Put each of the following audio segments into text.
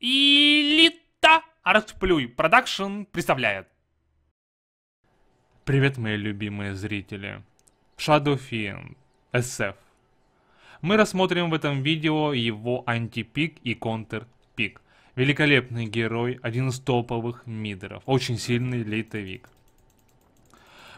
Элита Артплюй Продакшн представляет. Привет, мои любимые зрители. Shadow SF. Мы рассмотрим в этом видео его антипик и контрпик. Великолепный герой, один из топовых мидеров, очень сильный лейтовик.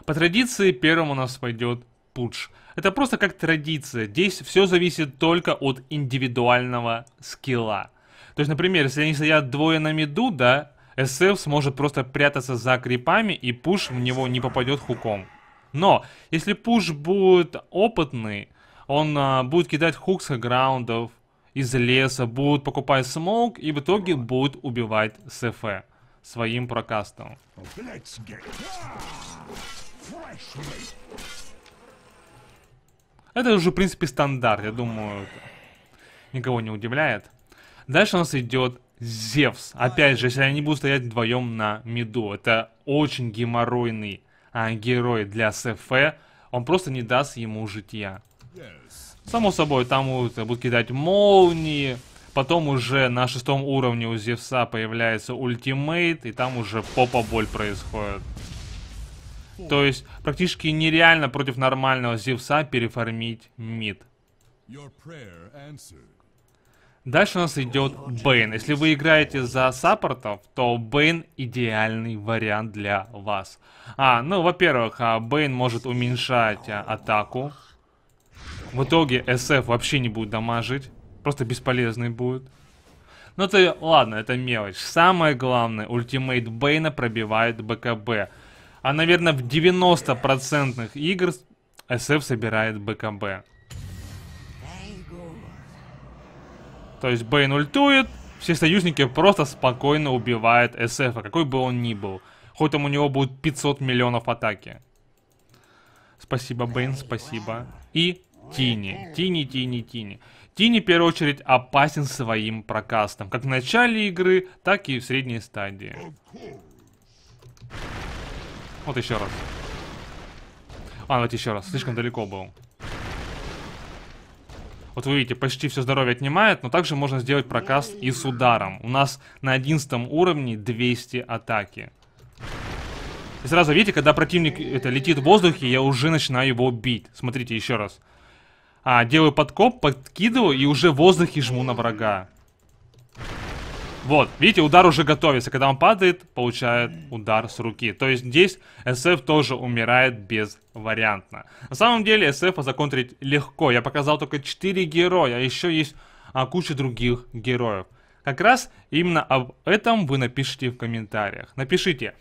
По традиции первым у нас пойдет путш. Это просто как традиция, здесь все зависит только от индивидуального скилла. То есть, например, если они стоят двое на миду, да, СФ сможет просто прятаться за крипами и пуш в него не попадет хуком. Но, если пуш будет опытный, он а, будет кидать хук с граундов, из леса, будут покупать смоук и в итоге будут убивать СФ своим прокастом. Это уже, в принципе, стандарт, я думаю, никого не удивляет. Дальше у нас идет Зевс. Опять же, если они будут стоять вдвоем на миду. Это очень геморройный а, герой для СФ. Он просто не даст ему житья. Само собой, там будут, э, будут кидать молнии. Потом уже на шестом уровне у Зевса появляется ультимейт. И там уже попа-боль происходит. То есть практически нереально против нормального Зевса переформить мид. Дальше у нас идет Бейн. Если вы играете за саппортов, то Бейн идеальный вариант для вас. А, ну, во-первых, а, Бейн может уменьшать а, атаку. В итоге СФ вообще не будет дамажить. Просто бесполезный будет. Ну ты, ладно, это мелочь. Самое главное, ультимейт Бейна пробивает БКБ. А, наверное, в 90% игр СФ собирает БКБ. То есть Бэйн ультует, все союзники просто спокойно убивают СФ, -а, какой бы он ни был. Хоть там у него будет 500 миллионов атаки. Спасибо, Бэйн, спасибо. И Тини. Тини, Тини, Тини. Тини, в первую очередь, опасен своим прокастом. Как в начале игры, так и в средней стадии. Вот еще раз. А, давайте еще раз. Слишком далеко был. Вот вы видите, почти все здоровье отнимает, но также можно сделать прокаст и с ударом. У нас на 11 уровне 200 атаки. И сразу видите, когда противник это, летит в воздухе, я уже начинаю его бить. Смотрите еще раз. А, делаю подкоп, подкидываю и уже в воздухе жму на врага. Вот, видите, удар уже готовится. Когда он падает, получает удар с руки. То есть здесь СФ тоже умирает безвариантно. На самом деле SF законтрить легко. Я показал только 4 героя, а еще есть а, куча других героев. Как раз именно об этом вы напишите в комментариях. Напишите,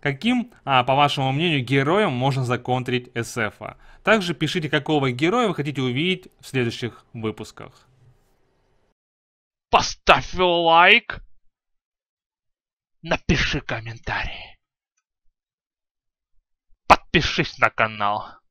каким, а, по вашему мнению, героем можно законтрить SF. -а. Также пишите, какого героя вы хотите увидеть в следующих выпусках поставь лайк, напиши комментарий. Подпишись на канал.